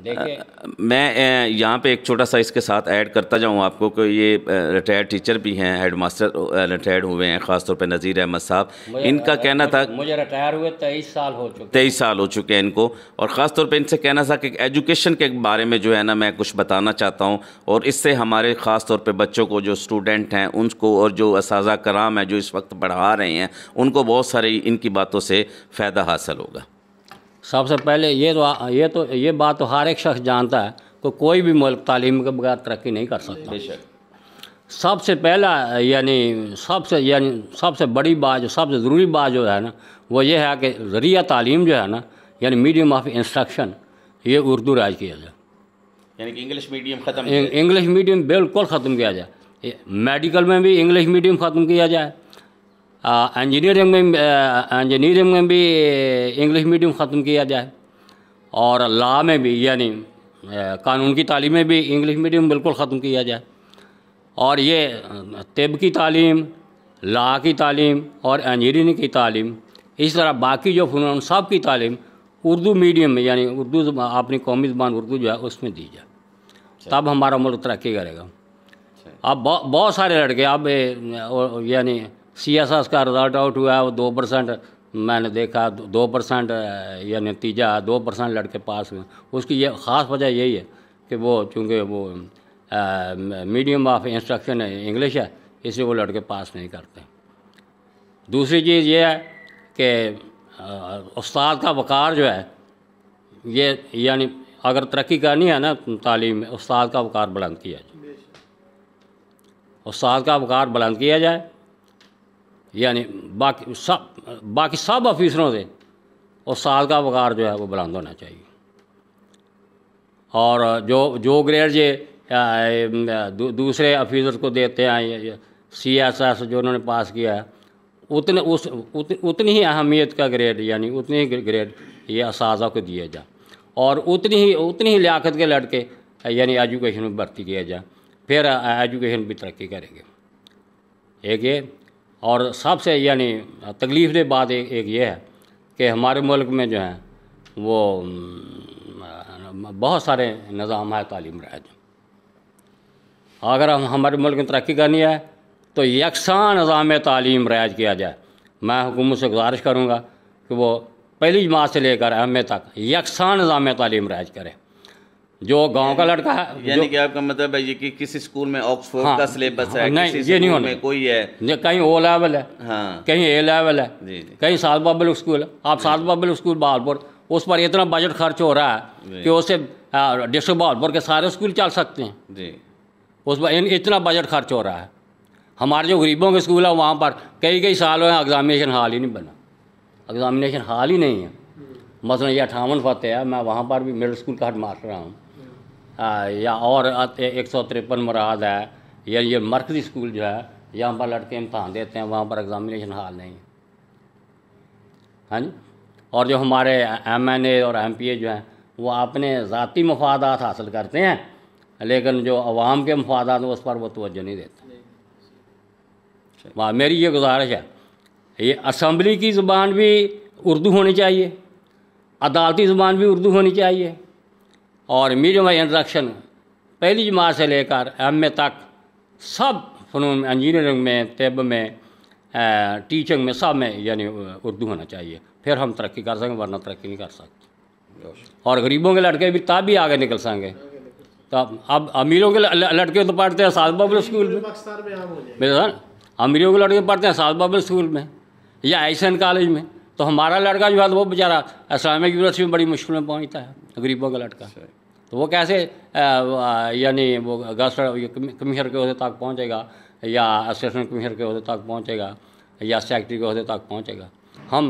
मैं यहाँ पे एक छोटा सा इसके साथ ऐड करता जाऊँ आपको कि ये रिटायर्ड टीचर भी हैं हेड मास्टर रिटायर्ड हुए हैं ख़ासतौर पे नज़ीर अहमद साहब इनका कहना था मुझे रिटायर हुए तेईस साल हो चुके तेईस साल हो चुके हैं इनको और ख़ास तौर पे इनसे कहना था कि एजुकेशन के बारे में जो है ना मैं कुछ बताना चाहता हूँ और इससे हमारे ख़ास तौर पर बच्चों को जो स्टूडेंट हैं उनको और जो इस कराम है जो इस वक्त पढ़ा रहे हैं उनको बहुत सारी इनकी बातों से फ़ायदा हासिल होगा सबसे पहले ये तो ये तो ये बात तो हर एक शख्स जानता है कि कोई भी मुल्क तालीम के बगैर तरक्की नहीं कर सकता सबसे पहला यानी सबसे यानी सबसे बड़ी बात जो सबसे ज़रूरी बात जो है ना वो ये है कि ज़रिया तालीम जो है ना यानी मीडियम ऑफ इंस्ट्रक्शन ये उर्दू राज किया जाए यानी कि इंग्लिश मीडियम ख़त्म इंग्लिश मीडियम बिल्कुल ख़त्म किया जाए मेडिकल में भी इंग्लिश मीडियम ख़त्म किया जाए इंजीनियरिंग में इंजीनियरिंग में भी इंग्लिश मीडियम ख़त्म किया जाए और ला में भी यानी कानून की तालीम में भी इंग्लिश मीडियम बिल्कुल ख़त्म किया जाए और ये तब की तालीम ला की तालीम और इंजीनियरिंग की तालीम इस तरह बाकी जो फनून सब की तालीम उर्दू मीडियम में यानी उर्दू अपनी कौमी ज़बान उर्दू जो है उसमें दी जाए तब हमारा मुल्क तरक्की करेगा अब बहुत सारे लड़के अब यानी सी एस एस का रिजल्ट आउट हुआ वो दो परसेंट मैंने देखा दो परसेंट या नतीजा दो परसेंट लड़के पास हुए उसकी ये ख़ास वजह यही है कि वो चूँकि वो मीडियम ऑफ इंस्ट्रक्शन इंग्लिश है इसलिए वो लड़के पास नहीं करते दूसरी चीज़ ये है कि उस्ताद का वक़ार जो है ये यानी अगर तरक्की करनी है ना तालीम में उस्ताद का वक़ार बुलंद किया जाए उस्ताद का वक़ार बुलंद किया जाए यानी बाकी सब बाकी सब ऑफिसरों से और साल का वकार जो है वो बुलंद होना चाहिए और जो जो ग्रेड ये दूसरे ऑफिसर को देते हैं सी एस एस जो उन्होंने पास किया है उतने उस उत, उतनी ही अहमियत का ग्रेड यानी उतनी ही ग्रेड ये इस को दिया जाए और उतनी ही उतनी ही लियाकत के लड़के यानी एजुकेशन में भर्ती किया जाए फिर एजुकेशन भी तरक्की करेंगे एक ये और सबसे यानी तकलीफ दे बात एक, एक ये है कि हमारे मुल्क में जो है वो बहुत सारे निज़ाम है तालीम राज अगर हम हमारे मुल्क में तरक्की करनी है तो यकसा निज़ाम तालीम राज किया जाए मैं हुकूमत से गुजारिश करूँगा कि वो पहली जमात से लेकर अहमे तक यकसा निज़ाम तालीम राज करें जो गांव का लड़का है यानी कि आपका मतलब है ये कि किसी स्कूल में ऑक्सफोर्ड हाँ, का सिलेबस हाँ, है नहीं किसी ये नहीं होना में कोई है कहीं ओ लेवल है हाँ, कहीं ए लेवल है जी, जी, कहीं सात पब्लिक स्कूल है आप सात पब्लिक स्कूल बहालपुर उस पर इतना बजट खर्च हो रहा है कि उससे डिस्ट्रिक्ट बहालपुर के सारे स्कूल चल सकते हैं जी उस पर इतना बजट खर्च हो रहा है हमारे जो गरीबों के स्कूल है वहाँ पर कई कई साल हुए एग्ज़ामिनेशन हाल ही नहीं बना एग्ज़ामिनेशन हाल ही नहीं है हम्म। मसलन ये अठावन फतेह है मैं वहाँ पर भी मिडिल स्कूल का हट मार रहा हूँ या और एक सौ तिरपन मुराद है या ये मरकजी स्कूल जो है यहाँ पर लड़के इम्तहान देते हैं वहाँ पर एग्ज़ामिनेशन हाल नहीं हाँ जी और जो हमारे एम एन ए और एम पी ए जो हैं वो अपने ज़ाती मफादात हासिल करते हैं लेकिन जो अवाम के मफादात उस पर वो तोज्जो नहीं देते वाह मेरी ये गुजारिश है ये असम्बली की ज़ुबान भी उर्दू होनी चाहिए अदालती ज़ुबान भी उर्दू होनी चाहिए और मीडियम ऑफ इंट्रोडक्शन पहली जमात से लेकर एम ए तक सब फनून इंजीनियरिंग में तब में टीचिंग में सब में यानी उर्दू होना चाहिए फिर हम तरक्की कर सकें वरना तरक्की नहीं कर सकते और गरीबों के लड़के भी तब भी आगे निकल सकेंगे तब अब अमीरों के लड़के तो पढ़ते हैं साध बबल स्कूल में मेरे सर अमीरों के लड़के पढ़ते हैं सात बबल स्कूल में या एसन कॉलेज में तो हमारा लड़का जो है तो वो बेचारा इस्लामिक यूनिवर्सिटी में बड़ी मुश्किल में पहुँचता है गरीबों का लड़का तो वो कैसे यानी वो गस्टर कमिश्नर के अहदे तक पहुँचेगा या असिस्टेंट कमिश्नर के अहदे तक पहुँचेगा या सेक्रेटरी के अहदे तक पहुँचेगा हम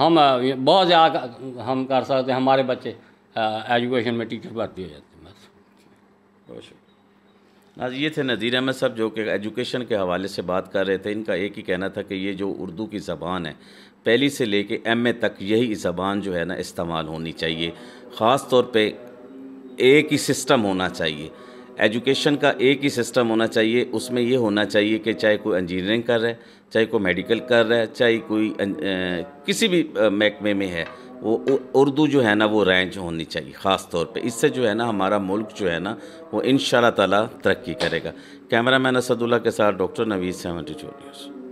हम बहुत ज़्यादा हम कर सकते हैं हमारे बच्चे एजुकेशन में टीचर भर्ती हो जाते हैं बस अच्छा। आज ये थे नज़ीर अहमद साहब जो कि एजुकेशन के हवाले से बात कर रहे थे इनका एक ही कहना था कि ये जो उर्दू की ज़बान है पहली से लेके एम ए तक यही ज़बान जो है ना इस्तेमाल होनी चाहिए ख़ास तौर पे एक ही सिस्टम होना चाहिए एजुकेशन का एक ही सिस्टम होना चाहिए उसमें ये होना चाहिए कि चाहे कोई इंजीनियरिंग कर रहा है चाहे कोई मेडिकल कर रहा है चाहे कोई अं, किसी भी महकमे में है वो उर्दू जो है ना वो रेंज होनी चाहिए ख़ास तौर पे इससे जो है ना हमारा मुल्क जो है ना वो इन ताला तरक्की करेगा कैमरा मैन असदुल्ला के साथ डॉक्टर नवीद सेवेंटी न्यूज़